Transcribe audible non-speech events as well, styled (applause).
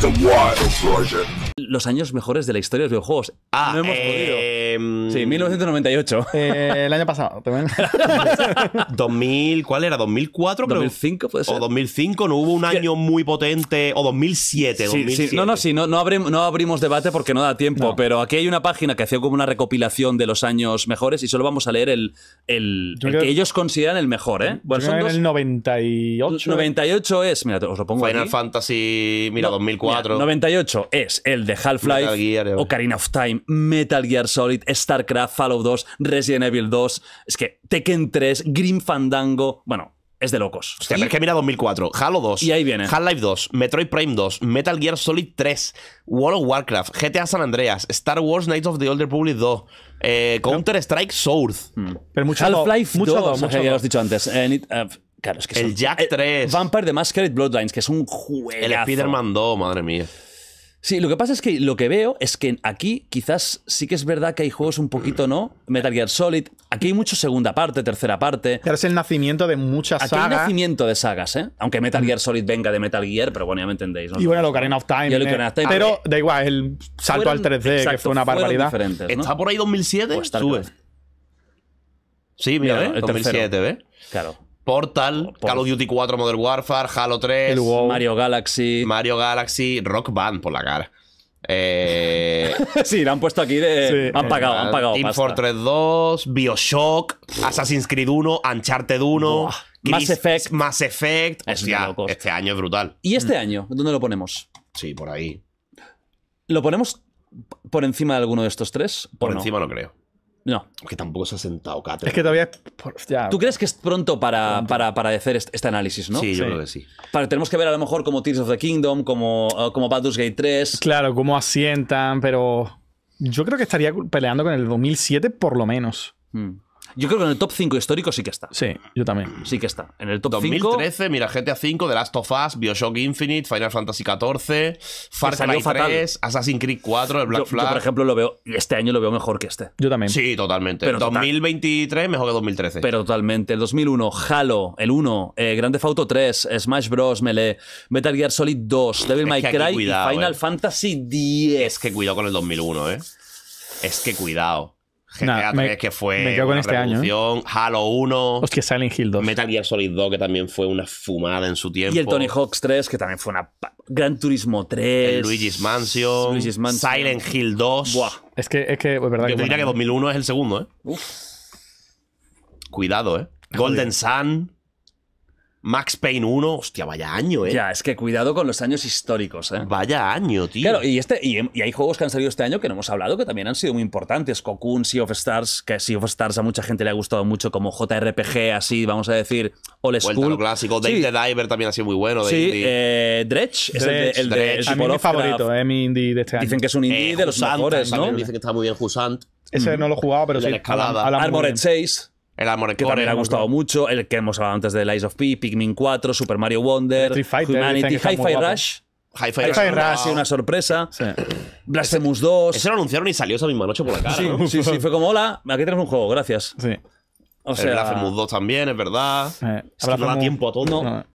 the wild version. los años mejores de la historia de los videojuegos. Ah, em, Sí, 1998. Eh, el año pasado también. 2000, (laughs) ¿cuál era? 2004, creo. 2005 puede ser. O 2005, no hubo un año muy potente o 2007, No, no, sí, no, no, abrimos, debate porque no da tiempo, pero aquí hay una página que hacía como una recopilación de los años mejores y solo vamos a leer el, el, que ellos consideran el mejor, ¿eh? Bueno, son el 98. 98 ¿eh? es, mira, os lo pongo Final Fantasy, mira, 2004. 98 es el de Half-Life, eh, Ocarina of Time, Metal Gear Solid, StarCraft, Fallout 2, Resident Evil 2, es que Tekken 3, Grim Fandango, bueno, es de locos. Hostia, y... es que mira 2004, Halo 2, Half-Life 2, Metroid Prime 2, Metal Gear Solid 3, World of Warcraft, GTA San Andreas, Star Wars Knights of the Old Republic 2, eh, Counter-Strike Source. Hmm. Pero mucho Half-Life 2, mucho ya lo has dicho antes. Eh, el Jack 3. Vampire the Masquerade Bloodlines, que es un juego. El Spider-Man 2, madre mía. Sí, lo que pasa es que lo que veo es que aquí quizás sí que es verdad que hay juegos un poquito, ¿no? Metal Gear Solid. Aquí hay mucho segunda parte, tercera parte. Pero es el nacimiento de muchas sagas. Aquí hay nacimiento de sagas, ¿eh? Aunque Metal mm. Gear Solid venga de Metal Gear, pero bueno, ya me entendéis. ¿no? Y bueno, lo of Time. Eh, pero da igual, el salto al 3D, que fue una barbaridad. ¿Está por ahí 2007? Pues sí, mira, ¿eh? el 2007, ¿eh? Claro. Portal, Call of Duty 4 Modern Warfare, Halo 3, Mario Galaxy, Mario Galaxy, Rock Band por la cara. Eh, (laughs) sí, la han puesto aquí de. Han pagado, han pagado. Team pasta. Bioshock, Assassin's Creed 1, Uncharted 1, Mass Effect. este año es brutal. ¿Y este año? ¿Dónde lo ponemos? Sí, por ahí. ¿Lo ponemos por encima de alguno de estos tres? Por encima no creo. No. Que tampoco se ha sentado Catre. Es que todavía. ¿Tú crees que es pronto para, para, hacer este análisis, no? Sí, yo creo que sí. tenemos que ver a lo mejor como Tears of the Kingdom, como, como Baldur's Gate 3. Claro, cómo asientan, pero. Yo creo que estaría peleando con el 2007 por lo menos. Hmm. Yo creo que en el top 5 histórico sí que está. Sí, yo también. Sí que está. En el top 2013, mira, GTA 5, The Last of Us, Bioshock Infinite, Final Fantasy XIV, Far Cry 3, Assassin's Creed 4, el Black Flag. Yo, por ejemplo, lo veo, este año lo veo mejor que este. Yo también. Sí, totalmente. Pero 2023 mejor que 2013. Pero totalmente. El 2001, Halo, el 1, eh, Grand Theft Auto 3, Smash Bros. Melee, Metal Gear Solid 2, Devil May Cry Final eh. Fantasy 10. Es que cuidado con el 2001, ¿eh? Es que cuidado. GTA me, que fue me quedo con este año, ¿eh? Halo 1. Hostia, Silent Hill 2. Metal Gear Solid 2, que también fue una fumada en su tiempo. Y el Tony Hawk's 3, que también fue una. Gran Turismo 3. El Luigi's Mansion. Silent Hill 2. Buah. Es que es, que, es pues, verdad Yo que. diría que 2001 ¿eh? es el segundo, ¿eh? Uf. Cuidado, ¿eh? Golden Sun. Max Payne 1, hostia, vaya año, ¿eh? Ya, es que cuidado con los años históricos, ¿eh? Vaya año, tío. Claro, y, este, y, y, hay juegos que han salido este año que no hemos hablado que también han sido muy importantes. Cocoon, Sea of Stars, que Sea of Stars a mucha gente le ha gustado mucho como JRPG, así, vamos a decir, old school. Vuelta clásico. Sí. Dave the Diver también ha sido muy bueno. sí, eh, Dredge, es el, Dredge. mi favorito, eh, mi indie de este año. Dicen que es un indie eh, de los ¿no? Dicen que está muy bien Husant. Ese mm. no lo he jugado, pero sí. Escalada. Armored 6. El amor que también le ha gustado mucho, el que hemos hablado antes de The of P, Pikmin 4, Super Mario Wonder, Humanity, Hi-Fi Rush. Hi-Fi Rush una sorpresa. Sí. Blasphemous 2. Eso lo anunciaron y salió esa misma noche por la Sí, sí, fue como, hola, aquí tenemos un juego, gracias. Sí. O 2 también, es verdad. es tiempo a todo.